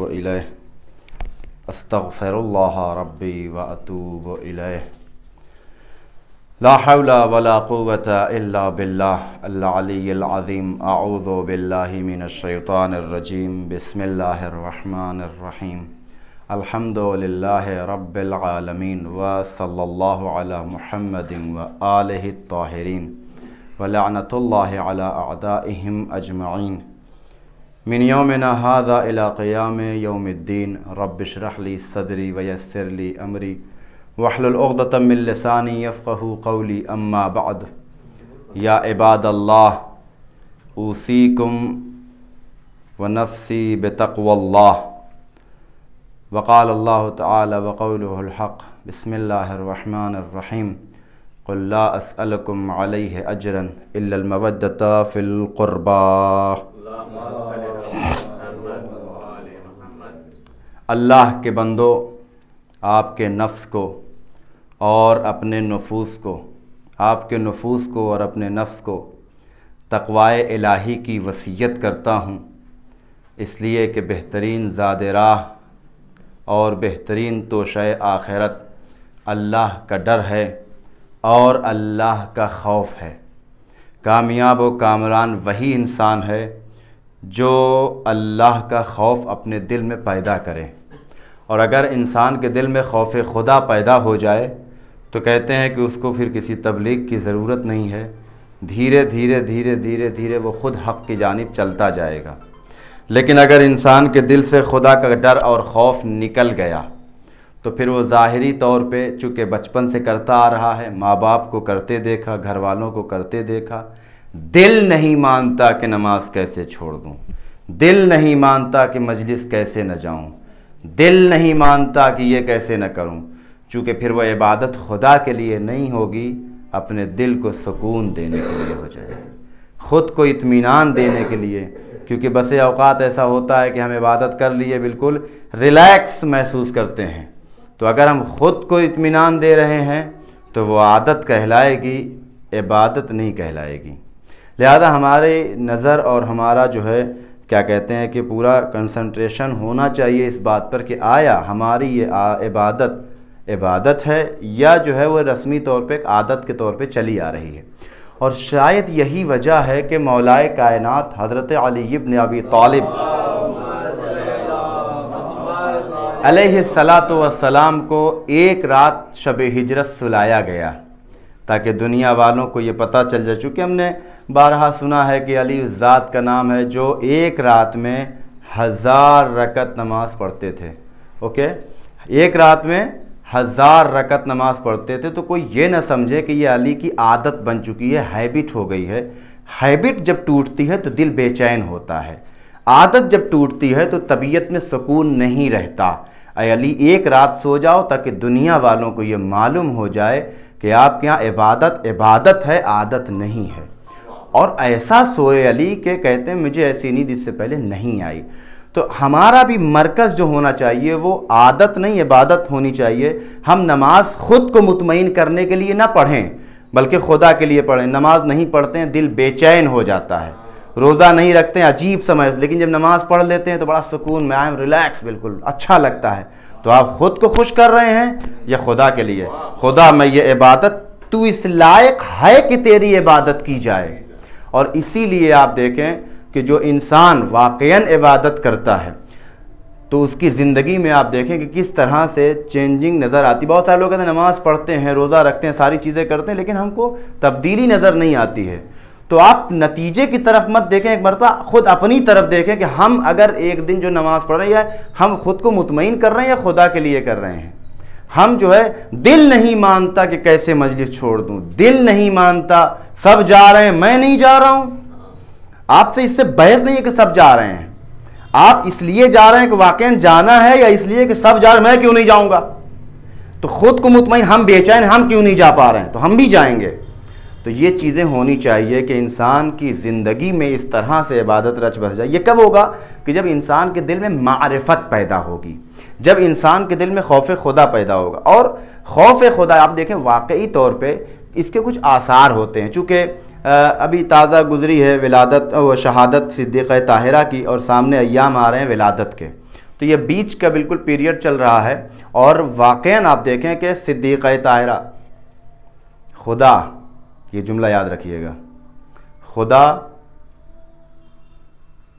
إليه أستغفر الله ربي وأتوب إليه لا حول ولا قوة إلا بالله العلي العظيم أعوذ بالله من الشيطان الرجيم بسم الله الرحمن الرحيم الحمد لله رب العالمين وصلى الله على محمد وآله الطاهرين ولعنة الله على أعدائهم أجمعين من يومنا هذا إلى قيام يوم الدين رب اشرح لي صدري ويسر لي أمري واحلل عقدة من لساني يفقه قولي أما بعد يا عباد الله أوصيكم ونفسي بتقوى الله وقال الله تعالى وقوله الحق بسم الله الرحمن الرحيم قل لا أسألكم عليه أجرا إلا المودة في القربى اللهم صل अल्लाह के बंदो आपके नफ्स को और अपने नफूस को आपके नफूस को और अपने नफ्स को तकवाए इलाही की वसीयत करता हूँ इसलिए कि बेहतरीन ज़ाद राह और बेहतरीन तोशे आखिरत अल्लाह का डर है और अल्लाह का खौफ है कामयाब व कामरान वही इंसान है जो अल्लाह का खौफ अपने दिल में पैदा करें और अगर इंसान के दिल में खौफ खुदा पैदा हो जाए तो कहते हैं कि उसको फिर किसी तबलीग की ज़रूरत नहीं है धीरे धीरे धीरे धीरे धीरे वो खुद हक की जानब चलता जाएगा लेकिन अगर इंसान के दिल से खुदा का डर और खौफ निकल गया तो फिर वो ज़ाहरी तौर पे चूँकि बचपन से करता आ रहा है माँ बाप को करते देखा घर वालों को करते देखा दिल नहीं मानता कि नमाज़ कैसे छोड़ दूँ दिल नहीं मानता कि मजलिस कैसे न जाऊँ दिल नहीं मानता कि ये कैसे न करूं चूँकि फिर वह इबादत खुदा के लिए नहीं होगी अपने दिल को सुकून देने के लिए हो जाए ख़ुद को इतमान देने के लिए क्योंकि बस अवकात ऐसा होता है कि हम इबादत कर लिए बिल्कुल रिलैक्स महसूस करते हैं तो अगर हम ख़ुद को इतमान दे रहे हैं तो वो आदत कहलाएगी इबादत नहीं कहलाएगी लिहाजा हमारे नज़र और हमारा जो है क्या कहते हैं कि पूरा कंसंट्रेशन होना चाहिए इस बात पर कि आया हमारी ये इबादत इबादत है या जो है वो रस्मी तौर पे एक आदत के तौर पे चली आ रही है और शायद यही वजह है कि मौलाए कायनात हज़रत अली इब्न अबी तालिब सलात वसलाम को एक रात शब हिजरत सुलाया गया ताकि दुनिया वालों को ये पता चल जाए चूँकि हमने बारहा सुना है कि अली उस ज़ात का नाम है जो एक रात में हज़ार रकत नमाज पढ़ते थे ओके एक रात में हज़ार रकत नमाज पढ़ते थे तो कोई ये ना समझे कि ये अली की आदत बन चुकी है हैबिट हो गई है हैबिट जब टूटती है तो दिल बेचैन होता है आदत जब टूटती है तो तबीयत में सुकून नहीं रहता अली एक रात सो जाओ ताकि दुनिया वालों को ये मालूम हो जाए कि आपके यहाँ इबादत इबादत है आदत नहीं है और ऐसा सोए अली के कहते हैं मुझे ऐसी नींद इससे पहले नहीं आई तो हमारा भी मरकज़ जो होना चाहिए वो आदत नहीं इबादत होनी चाहिए हम नमाज ख़ुद को मुतमिन करने के लिए ना पढ़ें बल्कि खुदा के लिए पढ़ें नमाज नहीं पढ़ते हैं दिल बेचैन हो जाता है रोज़ा नहीं रखते हैं अजीब समय लेकिन जब नमाज पढ़ लेते हैं तो बड़ा सुकून में आए रिलैक्स बिल्कुल अच्छा लगता है तो आप ख़ुद को खुश कर रहे हैं या खुदा के लिए खुदा मैं ये इबादत तू इस लायक है कि तेरी इबादत की जाए और इसीलिए आप देखें कि जो इंसान वाकया इबादत करता है तो उसकी ज़िंदगी में आप देखें कि किस तरह से चेंजिंग नज़र आती बहुत सारे लोग कहते हैं नमाज़ पढ़ते हैं रोज़ा रखते हैं सारी चीज़ें करते हैं लेकिन हमको तब्दीली नज़र नहीं आती है तो आप नतीजे की तरफ मत देखें एक मरतबा ख़ुद अपनी तरफ देखें कि हम अगर एक दिन जो नमाज़ पढ़ रहे हैं हम ख़ुद को मुतमिन कर रहे हैं या खुदा के लिए कर रहे हैं हम जो है दिल नहीं मानता कि कैसे मजलिस छोड़ दूं दिल नहीं मानता सब जा रहे हैं मैं नहीं जा रहा हूं आपसे इससे बहस नहीं है कि सब जा रहे हैं आप इसलिए जा रहे हैं कि वाकई जाना है या इसलिए कि सब जा रहे हैं मैं क्यों नहीं जाऊंगा तो खुद को मुतमिन हम बेचैन हम क्यों नहीं जा पा रहे हैं तो हम भी जाएंगे तो ये चीज़ें होनी चाहिए कि इंसान की ज़िंदगी में इस तरह से इबादत रच बस जाए ये कब होगा कि जब इंसान के दिल में मारफत पैदा होगी जब इंसान के दिल में खौफ खुदा पैदा होगा और खौफ खुदा आप देखें वाकई तौर पर इसके कुछ आसार होते हैं चूँकि अभी ताज़ा गुजरी है विलादत व शहादत सिद्दीक़ ताहिरा की और सामने अयाम आ रहे हैं विलादत के तो ये बीच का बिल्कुल पीरियड चल रहा है और वाक़ आप देखें कि सिद्दीक़ ताहिरा खुदा ये जुमला याद रखिएगा खुदा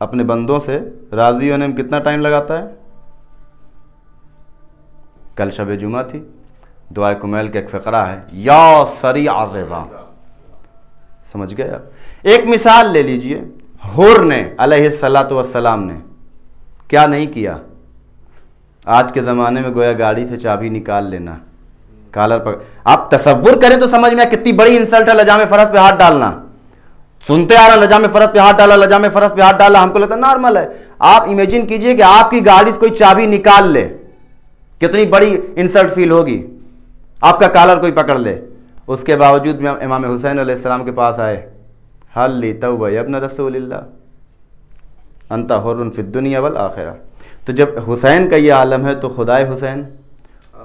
अपने बंदों से राज़ी होने में कितना टाइम लगाता है कल शब जुमा थी दुआ कुमेल का एक फ़करा है या सरी आ समझ गए आप एक मिसाल ले लीजिए हुर ने अलहलात वसलाम ने क्या नहीं किया आज के ज़माने में गोया गाड़ी से चाबी निकाल लेना कालर पर आप तस्वुर करें तो समझ में आया कितनी बड़ी इंसल्ट है लजाम फरस पे हाथ डालना सुनते आ रहा लजाम फरस पे हाथ डाला लजाम फरस पे हाथ डाला हमको लगता नॉर्मल है आप इमेजिन कीजिए कि आपकी गाड़ी से कोई चाबी निकाल ले कितनी बड़ी इंसल्ट फील होगी आपका कालर कोई पकड़ ले उसके बावजूद में इमाम हुसैन आसमाम के पास आए हल ली तो भाई अब न रसूल अंता हर फिर दुनिया वल आखिर तो जब हुसैन का ये आलम है तो खुदाए हुसैन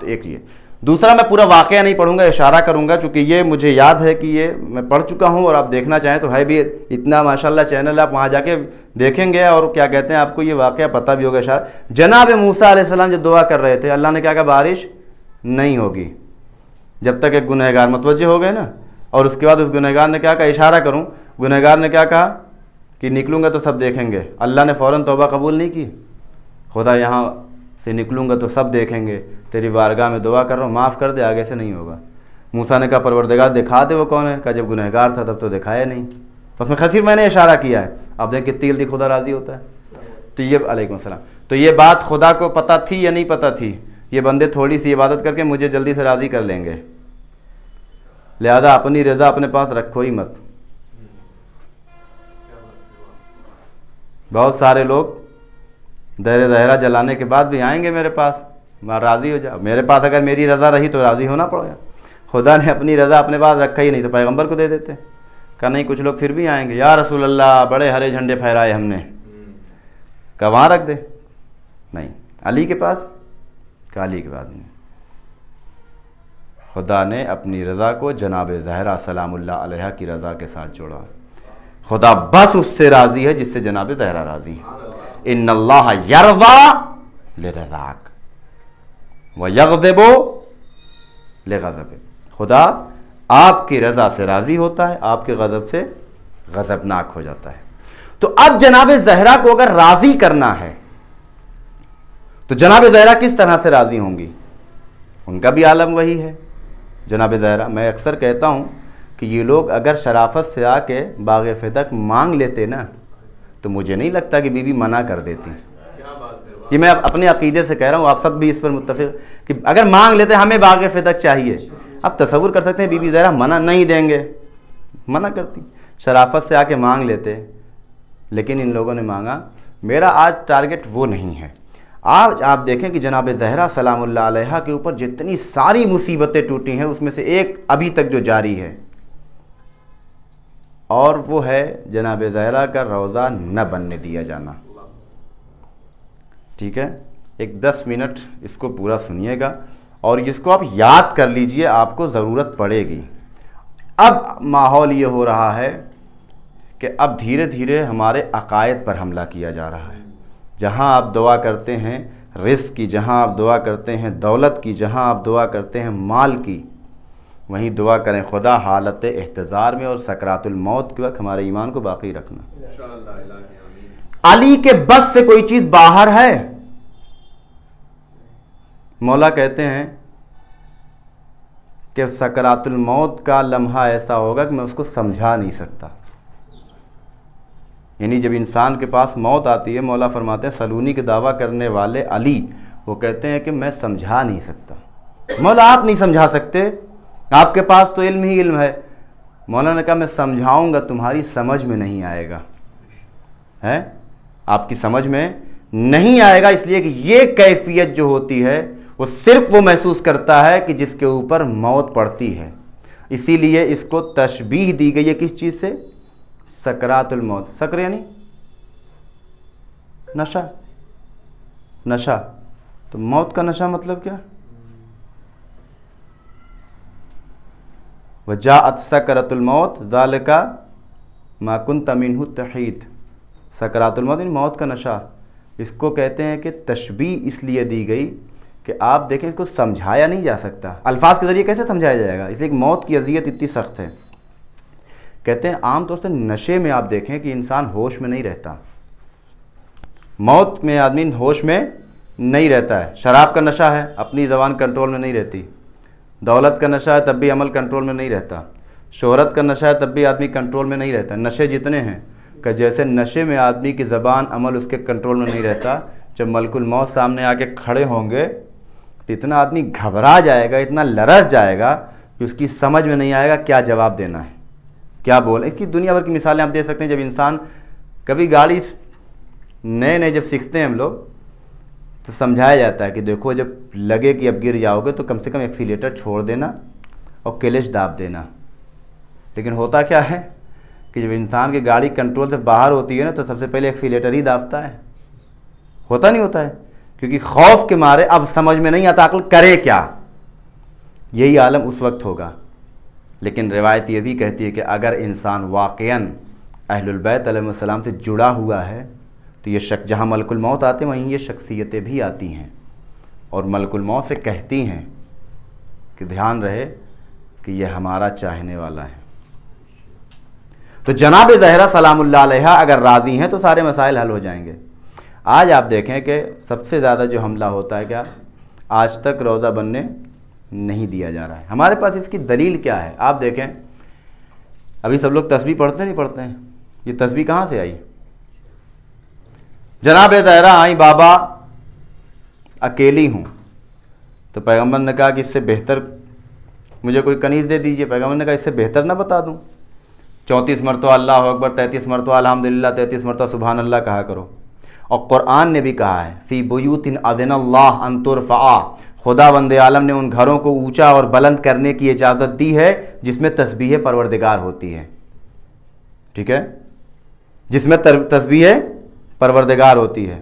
तो एक ये दूसरा मैं पूरा वाक्य नहीं पढ़ूंगा इशारा करूंगा चूँकि ये मुझे याद है कि ये मैं पढ़ चुका हूँ और आप देखना चाहें तो है भी इतना माशाल्लाह चैनल आप वहाँ जाके देखेंगे और क्या कहते हैं आपको ये वाक्य पता भी होगा इशारा जनाब मूसा सलाम जब दुआ कर रहे थे अल्लाह ने क्या कहा बारिश नहीं होगी जब तक एक गुनहगार मतवजह हो गए ना और उसके बाद उस गुनहगार ने क्या कहा इशारा करूँ गुनहगार ने क्या कहा कि निकलूँगा तो सब देखेंगे अल्लाह ने फ़ौर तोबा कबूल नहीं की खुदा यहाँ से निकलूँगा तो सब देखेंगे तेरी बारगाह में दुआ कर रहा हूँ माफ़ कर दे आगे से नहीं होगा मूसा ने कहा परवरदगार दिखा दे वो कौन है कहा जब गुनहगार था तब तो दिखाया नहीं बस तो में खसीर मैंने इशारा किया है आप देखें कितनी जल्दी खुदा राजी होता है तो ये वालेकुम सलाम तो ये बात खुदा को पता थी या नहीं पता थी ये बंदे थोड़ी सी इबादत करके मुझे जल्दी से राज़ी कर लेंगे लिहाजा अपनी रजा अपने पास रखो ही मत बहुत सारे लोग दहरे दहरा जलाने के बाद भी आएंगे मेरे पास मैं राज़ी हो जाओ मेरे पास अगर मेरी रज़ा रही तो राज़ी होना पड़ेगा खुदा ने अपनी रज़ा अपने पास रखा ही नहीं तो पैगम्बर को दे देते कहा नहीं कुछ लोग फिर भी आएंगे या रसूल अल्लाह बड़े हरे झंडे फहराए हमने कहा वहाँ रख दे नहीं अली के पास कहा अली के पास नहीं खुदा ने अपनी रज़ा को जनाब जहरा सलामुल्ला अलैहा की रज़ा के साथ जोड़ा खुदा बस उससे राज़ी है जिससे जनाब जहरा राज़ी है इन ले व यगदेबो ले गजब खुदा आपकी रज़ा से राज़ी होता है आपके गज़ब से गज़बनाक हो जाता है तो अब जनाब जहरा को अगर राज़ी करना है तो जनाब जहरा किस तरह से राज़ी होंगी उनका भी आलम वही है जनाब जहरा मैं अक्सर कहता हूं कि ये लोग अगर शराफत से आके बाग फ़िदक मांग लेते ना तो मुझे नहीं लगता कि बीबी मना कर देती ये मैं अपने अकीदे से कह रहा हूँ आप सब भी इस पर मुतफ़ कि अगर मांग लेते हमें बाग फितक चाहिए आप तस्वुर कर सकते हैं बीबी ज़रा मना नहीं देंगे मना करती शराफत से आके मांग लेते लेकिन इन लोगों ने मांगा मेरा आज टारगेट वो नहीं है आज आप देखें कि जनाब जहरा सलाम के ऊपर जितनी सारी मुसीबतें टूटी हैं उसमें से एक अभी तक जो जारी है और वो है जनाब ज़ायरा का रोज़ा न बनने दिया जाना ठीक है एक दस मिनट इसको पूरा सुनिएगा और इसको आप याद कर लीजिए आपको ज़रूरत पड़ेगी अब माहौल ये हो रहा है कि अब धीरे धीरे हमारे अकायद पर हमला किया जा रहा है जहाँ आप दुआ करते हैं रिस्क की जहाँ आप दुआ करते हैं दौलत की जहाँ आप दुआ करते हैं माल की वहीं दुआ करें खुदा हालत एहतज़ार में और सकरातुलमौत के वक्त हमारे ईमान को बाकी रखना अली के बस से कोई चीज़ बाहर है मौला कहते हैं कि सकरातुलमौत का लम्हा ऐसा होगा कि मैं उसको समझा नहीं सकता यानी जब इंसान के पास मौत आती है मौला फरमाते हैं सलूनी के दावा करने वाले अली वो कहते हैं कि मैं समझा नहीं सकता मौला आप नहीं समझा सकते आपके पास तो इल्म ही इल्म है मौलाना ने कहा मैं समझाऊंगा तुम्हारी समझ में नहीं आएगा है आपकी समझ में नहीं आएगा इसलिए कि ये कैफियत जो होती है वो सिर्फ वो महसूस करता है कि जिसके ऊपर मौत पड़ती है इसीलिए इसको तशबीह दी गई है किस चीज़ से सकरातुल मौत सकर यानी नशा नशा तो मौत का नशा मतलब क्या व जा सकरतुलमौत ज़ाल का माकुन तमीन तहीद सकरातुलमौत इन मौत का नशा इसको कहते हैं कि तशबी इसलिए दी गई कि आप देखें इसको समझाया नहीं जा सकता अल्फाज के ज़रिए कैसे समझाया जाएगा इसलिए एक मौत की अजियत इतनी सख्त है कहते हैं आमतौर से नशे में आप देखें कि इंसान होश में नहीं रहता मौत में आदमी होश में नहीं रहता है शराब का नशा है अपनी जबान कंट्रोल में नहीं रहती दौलत का नशा है तब भी अमल कंट्रोल में नहीं रहता शहरत का नशा है तब भी आदमी कंट्रोल में नहीं रहता नशे जितने हैं कि जैसे नशे में आदमी की ज़बान अमल उसके कंट्रोल में नहीं रहता जब मलकुल मौत सामने आके खड़े होंगे तो इतना आदमी घबरा जाएगा इतना लरस जाएगा कि उसकी समझ में नहीं आएगा क्या जवाब देना है क्या बोल इसकी दुनिया भर की मिसालें आप दे सकते हैं जब इंसान कभी गाड़ी नए नए जब सीखते हैं हम लोग तो समझाया जाता है कि देखो जब लगे कि अब गिर जाओगे तो कम से कम एक्सीटर छोड़ देना और क्लेश दाब देना लेकिन होता क्या है कि जब इंसान की गाड़ी कंट्रोल से बाहर होती है ना तो सबसे पहले एक्सीटर ही दाबता है होता नहीं होता है क्योंकि खौफ के मारे अब समझ में नहीं आता अकल करे क्या यही आलम उस वक्त होगा लेकिन रिवायत ये भी कहती है कि अगर इंसान वाक़ अहलबैत से जुड़ा हुआ है तो ये शक जहाँ मलकुल मौत आते वहीं ये शख्सियतें भी आती हैं और मलकुल मौत से कहती हैं कि ध्यान रहे कि यह हमारा चाहने वाला है तो जनाब जहरा सलामुल्ला अगर राज़ी हैं तो सारे मसाइल हल हो जाएंगे आज आप देखें कि सबसे ज़्यादा जो हमला होता है क्या आज तक रोज़ा बनने नहीं दिया जा रहा है हमारे पास इसकी दलील क्या है आप देखें अभी सब लोग तस्वीर पढ़ते नहीं पढ़ते हैं ये तस्वीर कहाँ से आई जनाब तहरा आई बाबा अकेली हूँ तो पैगम्बर ने कहा कि इससे बेहतर मुझे कोई कनीज़ दे दीजिए पैगम्बर ने कहा इससे बेहतर ना बता दूँ चौंतीस मरतो अल्लाह अकबर तैंतीस मरतो अलहमदिल्ला तैंतीस मरतो सुबहान अल्लाह कहा करो और क़ुरान ने भी कहा है फ़ी बयूतिन अदिनल्ला अंतरफ़ा खुदा वंद आलम ने उन घरों को ऊंचा और बुलंद करने की इजाज़त दी है जिसमें तस्बीह परवरदिगार होती है ठीक है जिसमें तस्बीह परवरदगार होती है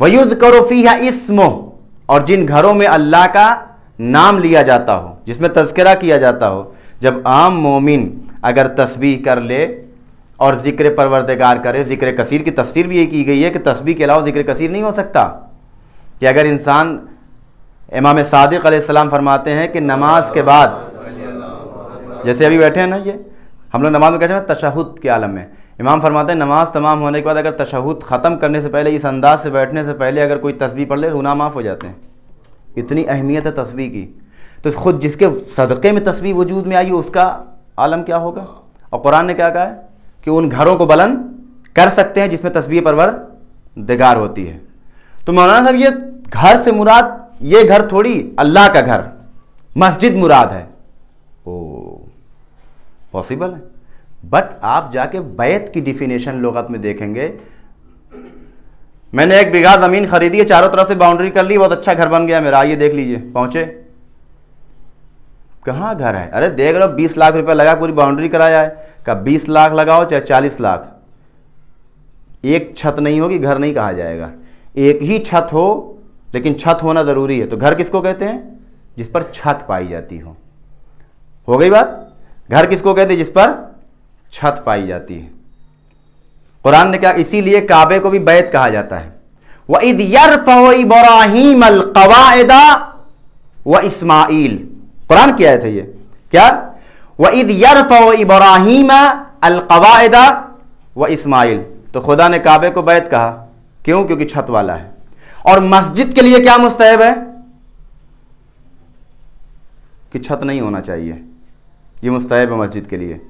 वयुद्ध करो या इसमो और जिन घरों में अल्लाह का नाम लिया जाता हो जिसमें तस्करा किया जाता हो जब आम मोमिन अगर तस्बीह कर ले और ज़िक्र परवरदगार करे ज़िक्र कसीर की तफसीर भी ये की गई है कि तस्बीह के अलावा ज़िक्र कसीर नहीं हो सकता कि अगर इंसान इमाम सदक आसमाम फरमाते हैं कि नमाज के बाद जैसे अभी बैठे हैं ना ये हम लोग नमाज में बैठे हैं तशहद के आलम में इमाम फरमाते हैं नमाज़ तमाम होने के बाद अगर तशहद ख़त्म करने से पहले इस अंदाज से बैठने से पहले अगर कोई तस्वीर पढ़ ले गुना माफ़ हो जाते हैं इतनी अहमियत है तस्वीर की तो ख़ुद जिसके सदक़े में तस्वीर वजूद में आई उसका आलम क्या होगा और कुरान ने क्या कहा है कि उन घरों को बुलंद कर सकते हैं जिसमें तस्वीर परवर दिगार होती है तो मौलाना साहब ये घर से मुराद ये घर थोड़ी अल्लाह का घर मस्जिद मुराद है ओ पॉसिबल है बट आप जाके बैत की डिफिनेशन लगत में देखेंगे मैंने एक बीघा ज़मीन खरीदी है चारों तरफ से बाउंड्री कर ली बहुत अच्छा घर बन गया मेरा आइए देख लीजिए पहुंचे कहाँ घर है अरे देख लो बीस लाख रुपया लगा पूरी बाउंड्री कराया है का बीस लाख लगाओ चाहे चालीस लाख एक छत नहीं होगी घर नहीं कहा जाएगा एक ही छत हो लेकिन छत होना ज़रूरी है तो घर किसको कहते हैं जिस पर छत पाई जाती हो हो गई बात घर किसको कहते हैं जिस पर छत पाई जाती है कुरान ने कहा इसीलिए काबे को भी बैत कहा जाता है वह ईद यरफो इब्राहिम कवादा व इस्माइल कुरान की आयत है ये क्या व इद यरफो इब्राहिम कवादा व इस्माइल तो खुदा ने काबे को बैत कहा क्यों क्योंकि छत वाला है और मस्जिद के लिए क्या मुस्तैब है कि छत नहीं होना चाहिए ये मुस्तैब है मस्जिद के लिए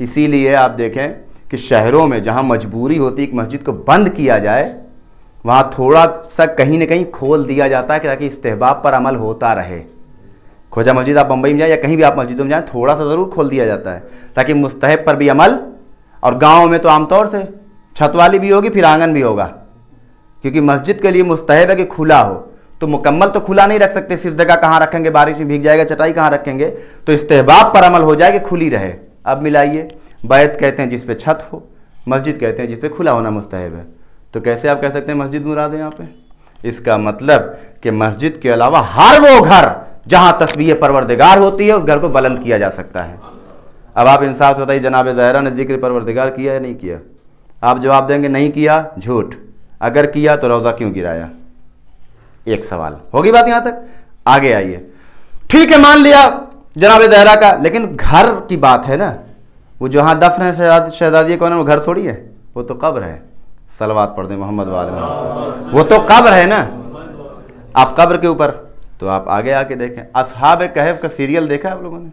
इसीलिए आप देखें कि शहरों में जहाँ मजबूरी होती है कि मस्जिद को बंद किया जाए वहाँ थोड़ा सा कहीं ना कहीं खोल दिया जाता है ताकि इस्तेबाब पर अमल होता रहे खोजा मस्जिद आप बम्बई में जाएँ या कहीं भी आप मस्जिदों में जाएँ थोड़ा सा ज़रूर खोल दिया जाता है ताकि मुस्तहब पर भी अमल और गाँव में तो आमतौर से छत वाली भी होगी फिर आंगन भी होगा क्योंकि मस्जिद के लिए मुस्तहब है कि खुला हो तो मुकम्मल तो खुला नहीं रख सकते सिर्फ जगह कहाँ रखेंगे बारिश में भीग जाएगा चटाई कहाँ रखेंगे तो इस्तेबाब पर अमल हो जाए कि खुली रहे अब मिलाइए बैत कहते हैं जिस पे छत हो मस्जिद कहते हैं जिस पे खुला होना मुस्तहब है तो कैसे आप कह सकते हैं मस्जिद मुराद है यहाँ पे इसका मतलब कि मस्जिद के अलावा हर वो घर जहाँ तस्वीर परवरदिगार होती है उस घर को बुलंद किया जा सकता है अब आप इंसाफ बताइए जनाब ज़ाहरा ने जिक्र परवरदिगार किया या नहीं किया आप जवाब देंगे नहीं किया झूठ अगर किया तो रोज़ा क्यों गिराया एक सवाल होगी बात यहाँ तक आगे आइए ठीक है मान लिया जनाब जहरा का लेकिन घर की बात है ना वो जहाँ दफन है शहजाद शहजादी कौन है वो घर थोड़ी है वो तो कब्र है सलवात पढ़ दें मोहम्मद वाले वो तो कब्र है ना आप कब्र के ऊपर तो आप आगे आके देखें असहाब कहफ का सीरियल देखा है आप लोगों ने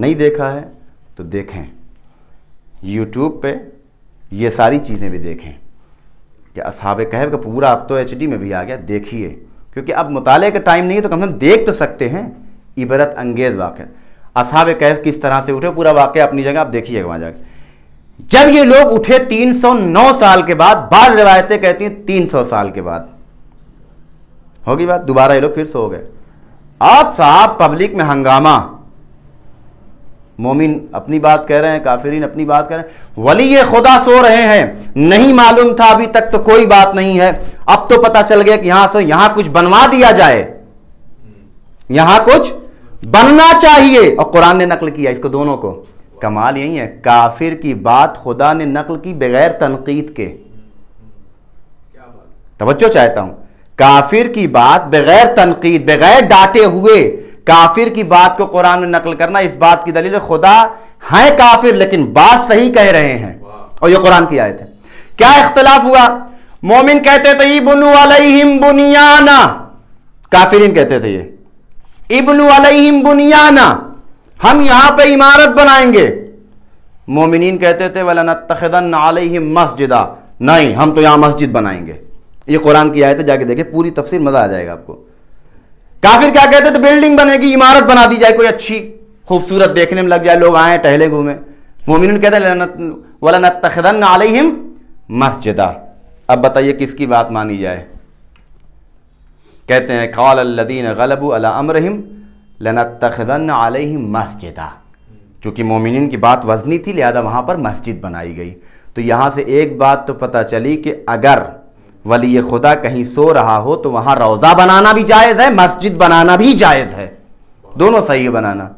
नहीं देखा है तो देखें यूट्यूब पे ये सारी चीज़ें भी देखें कि असहाब कहफ का पूरा अब तो एच में भी आ गया देखिए क्योंकि अब मुताले का टाइम नहीं है तो कम से कम देख तो सकते हैं इबरत अंगेज वाक़ असाब कैफ किस तरह से उठे पूरा वाक्य अपनी जगह आप देखिएगा वहां जाके जब ये लोग उठे 309 साल के बाद बाद रिवायतें कहती हैं 300 साल के बाद होगी बात दोबारा ये लोग फिर सो गए आप साहब पब्लिक में हंगामा मोमिन अपनी बात कह रहे हैं काफिरीन अपनी बात कह रहे हैं वली ये खुदा सो रहे हैं नहीं मालूम था अभी तक तो कोई बात नहीं है अब तो पता चल गया कि यहां से यहां कुछ बनवा दिया जाए यहां कुछ बनना चाहिए और कुरान ने नकल किया इसको दोनों को कमाल यही है काफिर की बात खुदा ने नकल की बगैर तनकीद के तवज्जो चाहता हूं काफिर की बात बगैर तनकीद बगैर डांटे हुए काफिर की बात को कुरान में नकल करना इस बात की दलील खुदा है काफिर लेकिन बात सही कह रहे हैं और यह कुरान की आयत है क्या इख्तलाफ हुआ मोमिन कहते थे बुनियाना काफिर कहते थे ये इबन अलहिम बुनियाना हम यहां पे इमारत बनाएंगे मोमिन कहते थे वलन तखदन अलहिम मस्जिदा नहीं हम तो यहां मस्जिद बनाएंगे ये कुरान की आयत जाके देखे पूरी तफसीर मजा आ जाएगा आपको काफिर क्या कहते थे बिल्डिंग बनेगी इमारत बना दी जाए कोई अच्छी खूबसूरत देखने में लग जाए लोग आए टहले घूमे मोमिन कहते वलन तखदन अलहिम मस्जिदा अब बताइए किसकी बात मानी जाए कहते हैं काल अल्लदीन गलबू अला अमरहिम लना तखदन आलिम मस्जिदा चूँकि मोमिन की बात वजनी थी लिहाजा वहाँ पर मस्जिद बनाई गई तो यहाँ से एक बात तो पता चली कि अगर वली खुदा कहीं सो रहा हो तो वहाँ रोज़ा बनाना भी जायज़ है मस्जिद बनाना भी जायज़ है दोनों सही है बनाना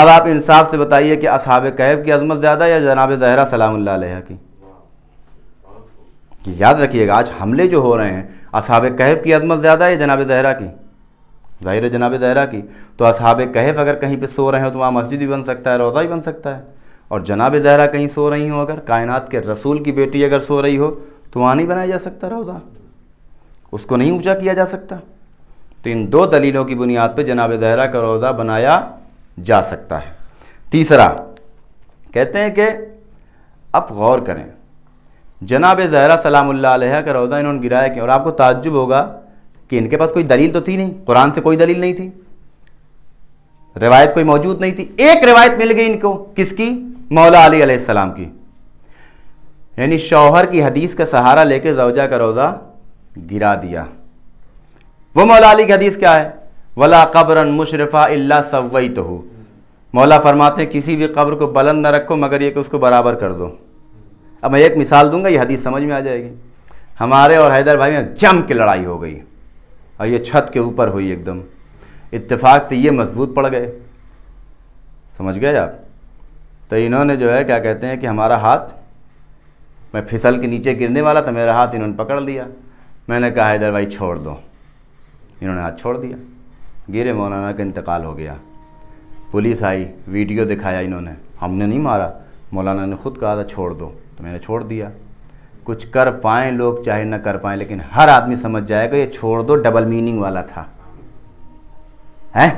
अब आप इंसाफ से बताइए कि असहाब कैब की अजमत ज़्यादा या जनाब जहरा सलाम की याद रखिएगा आज हमले जो हो रहे हैं असहाब कहफ की अदमत ज़्यादा है जनाब दहरा की ज़ाहिर है जनाब दहरा की तो असहाब कहफ अगर कहीं पर सो रहे हो तो वहाँ मस्जिद भी बन सकता है रोज़ा भी बन सकता है और जनाब जहरा कहीं सो रही हो अगर कायनात के रसूल की बेटी अगर सो रही हो तो वहाँ नहीं बनाया जा सकता रोज़ा उसको नहीं ऊँचा किया जा सकता तो इन दो दलीलों की बुनियाद पर जनाब जहरा का रोज़ा बनाया जा सकता है तीसरा कहते हैं कि अब गौर करें जनाब जहरा सलामुल्ला का रौदा इन्होंने गिराया क्यों और आपको ताज्जुब होगा कि इनके पास कोई दलील तो थी नहीं कुरान से कोई दलील नहीं थी रिवायत कोई मौजूद नहीं थी एक रिवायत मिल गई इनको किसकी मौला अली सलाम की यानी शौहर की हदीस का सहारा लेके जवजा का रोज़ा गिरा दिया वो मौला अली की हदीस क्या है वला कब्रन मुशरफा अल्ला सवई तो मौला फरमाते किसी भी कब्र को बुलंद न रखो मगर ये कि उसको बराबर कर दो अब मैं एक मिसाल दूंगा ये हदीस समझ में आ जाएगी हमारे और हैदर भाई में जम के लड़ाई हो गई और ये छत के ऊपर हुई एकदम इत्तेफाक से ये मजबूत पड़ गए समझ गए आप तो इन्होंने जो है क्या कहते हैं कि हमारा हाथ मैं फिसल के नीचे गिरने वाला था मेरा हाथ इन्होंने पकड़ लिया मैंने कहा हैदर भाई छोड़ दो इन्होंने हाथ छोड़ दिया गिरे मौलाना का इंतकाल हो गया पुलिस आई वीडियो दिखाया इन्होंने हमने नहीं मारा मौलाना ने खुद कहा था छोड़ दो तो मैंने छोड़ दिया कुछ कर पाए लोग चाहे ना कर पाए लेकिन हर आदमी समझ जाएगा ये छोड़ दो डबल मीनिंग वाला था है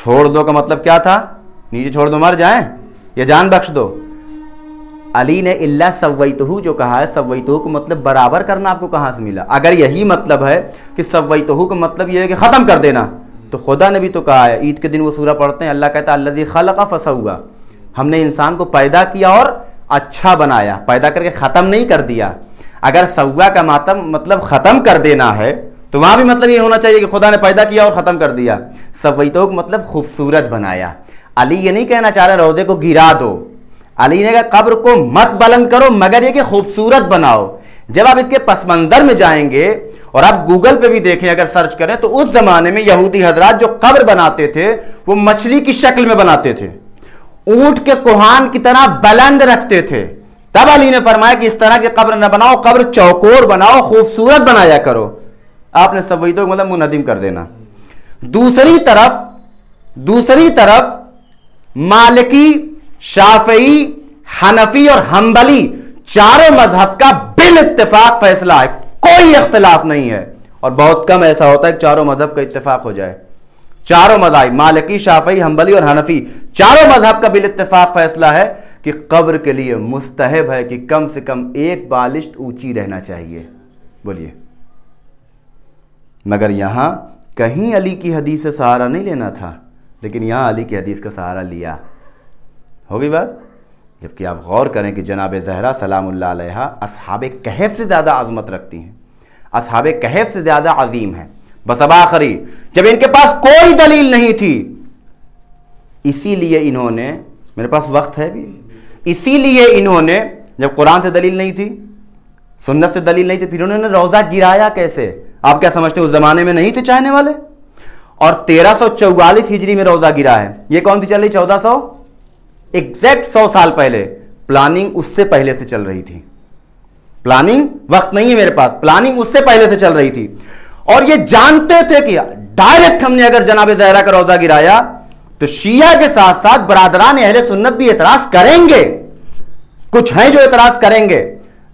छोड़ दो का मतलब क्या था नीचे छोड़ दो मर जाए या जान बख्श दो अली ने इल्ला सवैतहू जो कहा है सवैतहू को मतलब बराबर करना आपको कहां से मिला अगर यही मतलब है कि सवैतहू का मतलब यह है कि ख़त्म कर देना तो खुदा ने भी तो कहा है ईद के दिन वो सूरा पढ़ते हैं अल्लाह कहता है अल्लाह खल का फंसा हुआ हमने इंसान को पैदा किया और अच्छा बनाया पैदा करके ख़त्म नहीं कर दिया अगर सौगा का मातम मतलब ख़त्म कर देना है तो वहाँ भी मतलब ये होना चाहिए कि खुदा ने पैदा किया और ख़त्म कर दिया सवैतों को मतलब खूबसूरत बनाया अली ये नहीं कहना चाह रहे रोज़े को गिरा दो अली ने कहा कब्र को मत बुलंद करो मगर ये कि खूबसूरत बनाओ जब आप इसके पस मंज़र में जाएंगे और आप गूगल पे भी देखें अगर सर्च करें तो उस ज़माने में यहूदी हजरात जो कब्र बनाते थे वो मछली की शक्ल में बनाते थे ऊंट के कुहान की तरह बुलंद रखते थे तब अली ने फरमाया कि इस तरह की कब्र न बनाओ कब्र चौकोर बनाओ खूबसूरत बनाया करो आपने सवैदों को तो मतलब मुनदिम कर देना दूसरी तरफ दूसरी तरफ मालिकी शाफई हनफी और हम्बली चारों मजहब का बिल इतफाक फैसला है कोई इख्तलाफ नहीं है और बहुत कम ऐसा होता है कि चारों मजहब का इतफाक हो जाए चारों मजाब मालिकी शाफई हम्बली और हनफी चारों मजहब का बिल इतफाक फैसला है कि कब्र के लिए मुस्तहब है कि कम से कम एक बालिश ऊंची रहना चाहिए बोलिए मगर यहां कहीं अली की हदीस से सहारा नहीं लेना था लेकिन यहां अली की हदीस का सहारा लिया होगी बात जबकि आप गौर करें कि जनाब जहरा सलाम्ला असहाब कहफ से ज़्यादा आज़मत रखती हैं असहाब कहफ से ज़्यादा अजीम हैं बस अब आखिरी जब इनके पास कोई दलील नहीं थी इसीलिए इन्होंने मेरे पास वक्त है भी इसीलिए इन्होंने जब कुरान से दलील नहीं थी सुन्नत से दलील नहीं थी फिर उन्होंने रोज़ा गिराया कैसे आप क्या समझते उस ज़माने में नहीं थे चाहने वाले और तेरह सौ चौवालीस हिजरी में रोज़ा गिरा है ये कौन सी चल रही चौदह सौ एग्जैक्ट सौ साल पहले प्लानिंग उससे पहले से चल रही थी प्लानिंग वक्त नहीं है मेरे पास प्लानिंग उससे पहले से चल रही थी और ये जानते थे कि डायरेक्ट हमने अगर जनाब जहरा का रोजा गिराया तो शिया के साथ साथ बरादरान अहले सुन्नत भी एतराज करेंगे कुछ हैं जो एतराज करेंगे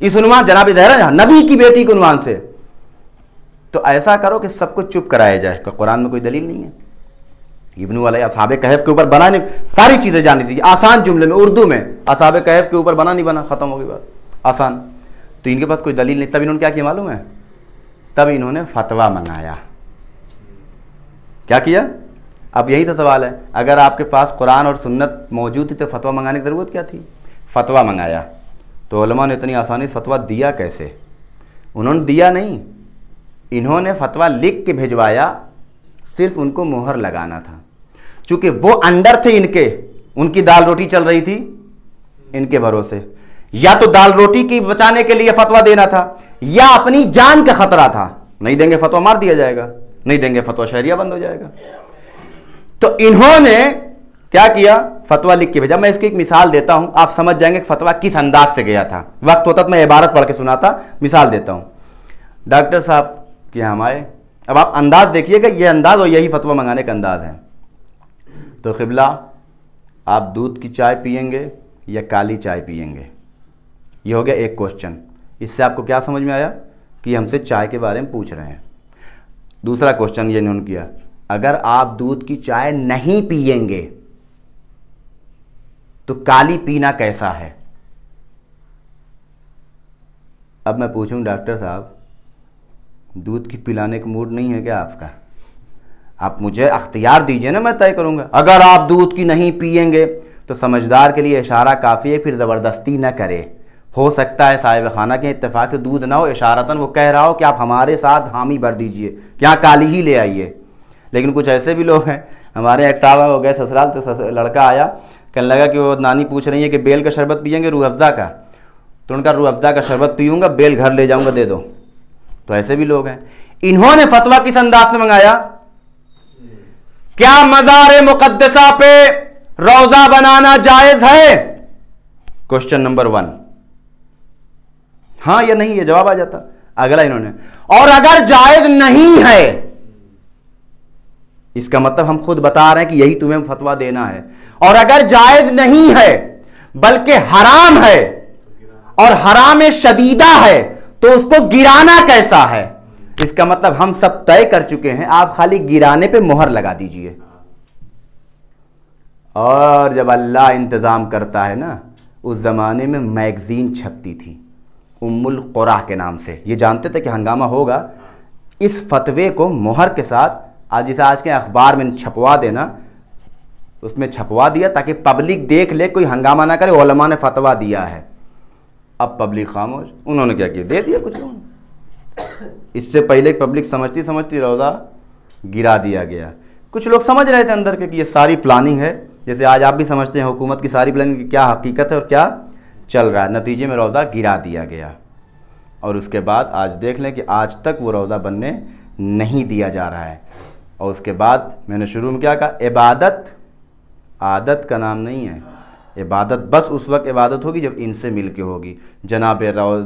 इस उन्वान जनाब जहरा नबी की बेटी के उन्वान से तो ऐसा करो कि सबको चुप कराया जाए कुरान में कोई दलील नहीं है इबन वाले असाब कहफ के ऊपर बना नहीं सारी चीज़ें जानी दीजिए आसान जुमले में उर्दू में असाब कहफ के ऊपर बना नहीं बना ख़त्म होगी बात आसान तो इनके पास कोई दलील नहीं तब इन्होंने क्या किया मालूम है तब इन्होंने फतवा मंगाया क्या किया अब यही तो सवाल है अगर आपके पास कुरान और सुन्नत मौजूद थी तो फतवा मंगाने की ज़रूरत क्या थी फतवा मंगाया तो ने इतनी आसानी से फतवा दिया कैसे उन्होंने दिया नहीं इन्होंने फतवा लिख के भिजवाया सिर्फ उनको मोहर लगाना था चूँकि वो अंडर थे इनके उनकी दाल रोटी चल रही थी इनके भरोसे या तो दाल रोटी की बचाने के लिए फतवा देना था या अपनी जान का खतरा था नहीं देंगे फतवा मार दिया जाएगा नहीं देंगे फतवा शहरिया बंद हो जाएगा तो इन्होंने क्या किया फतवा लिख के भेजा मैं इसकी एक मिसाल देता हूं आप समझ जाएंगे कि फतवा किस अंदाज से गया था वक्त होता तो मैं इबारत पढ़ के सुनाता मिसाल देता हूं डॉक्टर साहब के हम आए अब आप अंदाज देखिएगा ये अंदाज और यही फतवा मंगाने का अंदाज है तो खिबला आप दूध की चाय पियेंगे या काली चाय पियेंगे ये हो गया एक क्वेश्चन इससे आपको क्या समझ में आया कि हमसे चाय के बारे में पूछ रहे हैं दूसरा क्वेश्चन ये उन्होंने किया अगर आप दूध की चाय नहीं पियेंगे तो काली पीना कैसा है अब मैं पूछूं डॉक्टर साहब दूध की पिलाने का मूड नहीं है क्या आपका आप मुझे अख्तियार दीजिए ना मैं तय करूंगा अगर आप दूध की नहीं पियेंगे तो समझदार के लिए इशारा काफ़ी है फिर ज़बरदस्ती न करें हो सकता है साहिब खाना के इतफाक़ से दूध ना हो इशारतन वो कह रहा हो कि आप हमारे साथ हामी भर दीजिए क्या काली ही ले आइए लेकिन कुछ ऐसे भी लोग हैं हमारे एक साहब हो गए ससुराल तो सस, लड़का आया कहने लगा कि वो नानी पूछ रही है कि बेल का शरबत पियेंगे रू अफ़ज़ा का तो उनका रूह अफ़ज़ा का शरबत पीऊँगा बेल घर ले जाऊँगा दे दो तो ऐसे भी लोग हैं इन्होंने फतवा किस अंदाज से मंगाया क्या मज़ार मुकदसा पे रोज़ा बनाना जायज़ है क्वेश्चन नंबर वन हां या नहीं है जवाब आ जाता अगला इन्होंने और अगर जायज नहीं है इसका मतलब हम खुद बता रहे हैं कि यही तुम्हें फतवा देना है और अगर जायज नहीं है बल्कि हराम है और हराम शदीदा है तो उसको गिराना कैसा है इसका मतलब हम सब तय कर चुके हैं आप खाली गिराने पे मोहर लगा दीजिए और जब अल्लाह इंतज़ाम करता है ना उस ज़माने में मैगज़ीन छपती थी उम्मुल कुरा के नाम से ये जानते थे कि हंगामा होगा इस फतवे को मोहर के साथ आज जैसे आज के अखबार में छपवा देना उसमें छपवा दिया ताकि पब्लिक देख ले कोई हंगामा ना करे ओलमा ने फतवा दिया है अब पब्लिक खामोश उन्होंने क्या किया दे दिया कुछ लोगों इससे पहले पब्लिक समझती समझती रोज़ा गिरा दिया गया कुछ लोग समझ रहे थे अंदर के कि ये सारी प्लानिंग है जैसे आज आप भी समझते हैं हुकूमत की सारी प्लानिंग की क्या हकीकत है और क्या चल रहा है नतीजे में रोज़ा गिरा दिया गया और उसके बाद आज देख लें कि आज तक वो रोज़ा बनने नहीं दिया जा रहा है और उसके बाद मैंने शुरू में क्या कहा इबादत आदत का नाम नहीं है इबादत बस उस वक्त इबादत होगी जब इनसे मिल के होगी जनाब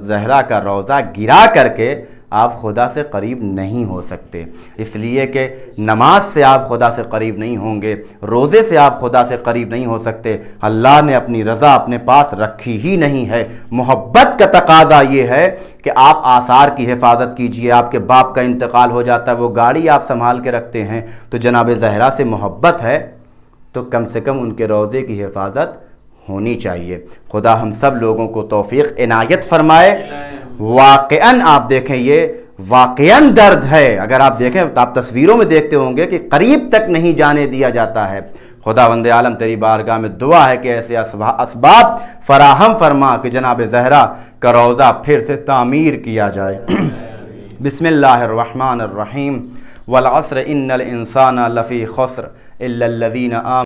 जहरा का रोज़ा गिरा करके आप खुदा से करीब नहीं हो सकते इसलिए कि नमाज से आप खुदा से करीब नहीं होंगे रोज़े से आप खुदा से करीब नहीं हो सकते अल्लाह ने अपनी रज़ा अपने पास रखी ही नहीं है मोहब्बत का तकाजा ये है कि आप आसार की हिफाजत कीजिए आपके बाप का इंतकाल हो जाता है वो गाड़ी आप संभाल के रखते हैं तो जनाब जहरा से मोहब्बत है तो कम से कम उनके रोज़े की हिफाजत होनी चाहिए खुदा हम सब लोगों को तोफ़ी इनायत फरमाए वाक़ आप देखें ये वाक़ दर्द है अगर आप देखें तो आप तस्वीरों में देखते होंगे कि करीब तक नहीं जाने दिया जाता है खुदा वंद आलम तेरी बारगाह में दुआ है कि ऐसे इसबाब फराहम फरमा कि जनाब जहरा का रोज़ा फिर से तामीर किया जाए बसमिल्लर रहीम वलासर इन्नल इंसान लफ़ी खसर इल्लल्लज़ीन आम